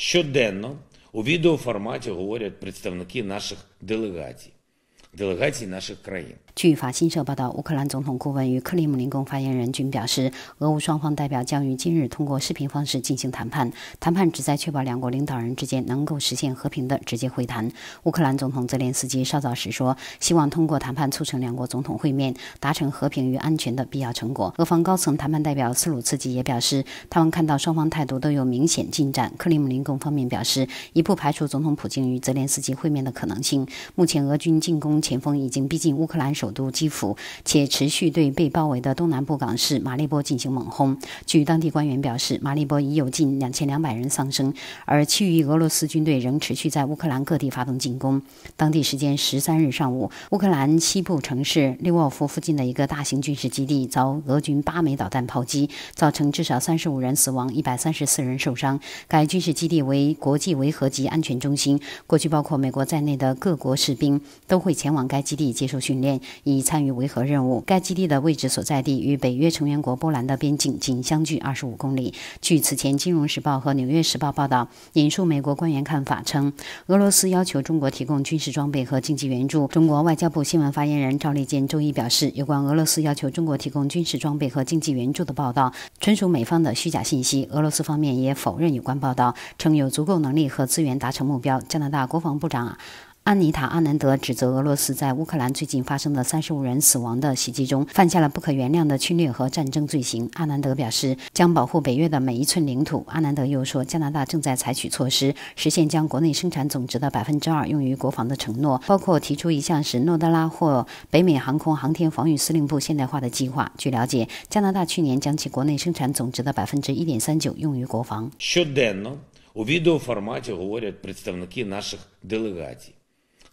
Щоденно у відеоформаті говорять представники наших делегацій. 据法新社报道，乌克兰总统顾问与克里姆林宫发言人均表示，俄乌双方代表将于今日通过视频方式进行谈判。谈判旨在确保两国领导人之间能够实现和平的直接会谈。乌克兰总统泽连斯基稍早时说，希望通过谈判促成两国总统会面，达成和平与安全的必要成果。俄方高层谈判代表斯鲁茨基也表示，他们看到双方态度都有明显进展。克里姆林宫方面表示，已不排除总统普京与泽连斯基会面的可能性。目前俄军进攻。前锋已经逼近乌克兰首都基辅，且持续对被包围的东南部港市马利波进行猛轰。据当地官员表示，马利波已有近两千两百人丧生，而其余俄罗斯军队仍持续在乌克兰各地发动进攻。当地时间十三日上午，乌克兰西部城市利沃夫附近的一个大型军事基地遭俄军八枚导弹炮击，造成至少三十五人死亡、一百三十四人受伤。该军事基地为国际维和及安全中心，过去包括美国在内的各国士兵都会前。前往该基地接受训练，以参与维和任务。该基地的位置所在地与北约成员国波兰的边境仅相距二十五公里。据此前《金融时报》和《纽约时报》报道，引述美国官员看法称，俄罗斯要求中国提供军事装备和经济援助。中国外交部新闻发言人赵立坚周一表示，有关俄罗斯要求中国提供军事装备和经济援助的报道，纯属美方的虚假信息。俄罗斯方面也否认有关报道，称有足够能力和资源达成目标。加拿大国防部长。安妮塔·阿南德指责俄罗斯在乌克兰最近发生的三十五人死亡的袭击中犯下了不可原谅的侵略和战争罪行。阿南德表示，将保护北约的每一寸领土。阿南德又说，加拿大正在采取措施，实现将国内生产总值的百分之二用于国防的承诺，包括提出一项使诺德拉或北美航空航天防御司令部现代化的计划。据了解，加拿大去年将其国内生产总值的百分之一点三九用于国防。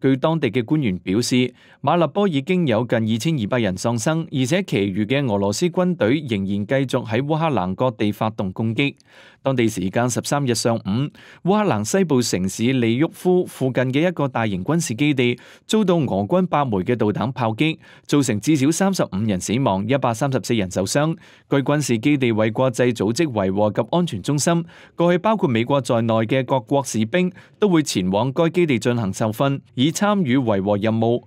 据当地嘅官员表示，马立波已经有近二千二百人丧生，而且其余嘅俄罗斯军队仍然继续喺乌克兰各地发动攻击。当地时间十三日上午，乌克兰西部城市利沃夫附近嘅一个大型军事基地遭到俄军八枚嘅导弹炮击，造成至少三十五人死亡、一百三十四人受伤。据军事基地为国际组织维和及安全中心过去包括美国在内嘅各国士兵都会前往该基地进行受训，以参与维和任务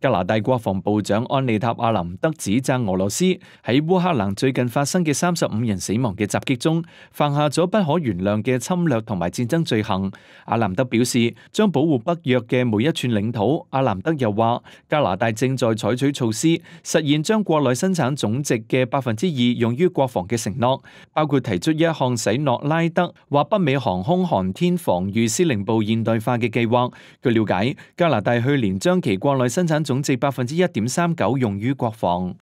加拿大国防部长安妮塔阿林德指责俄罗斯喺乌克兰最近发生嘅三十五人死亡嘅袭击中，犯下咗不可原谅嘅侵略同埋战争罪行。阿林德表示，将保护北约嘅每一寸领土。阿林德又话，加拿大正在采取措施，实现将国内生产总值嘅百分之二用于国防嘅承诺，包括提出一项使诺拉德或北美航空航天防御司令部现代化嘅计划。据了解，加拿大去年将其国内生产总值百分之一点三九用于国防。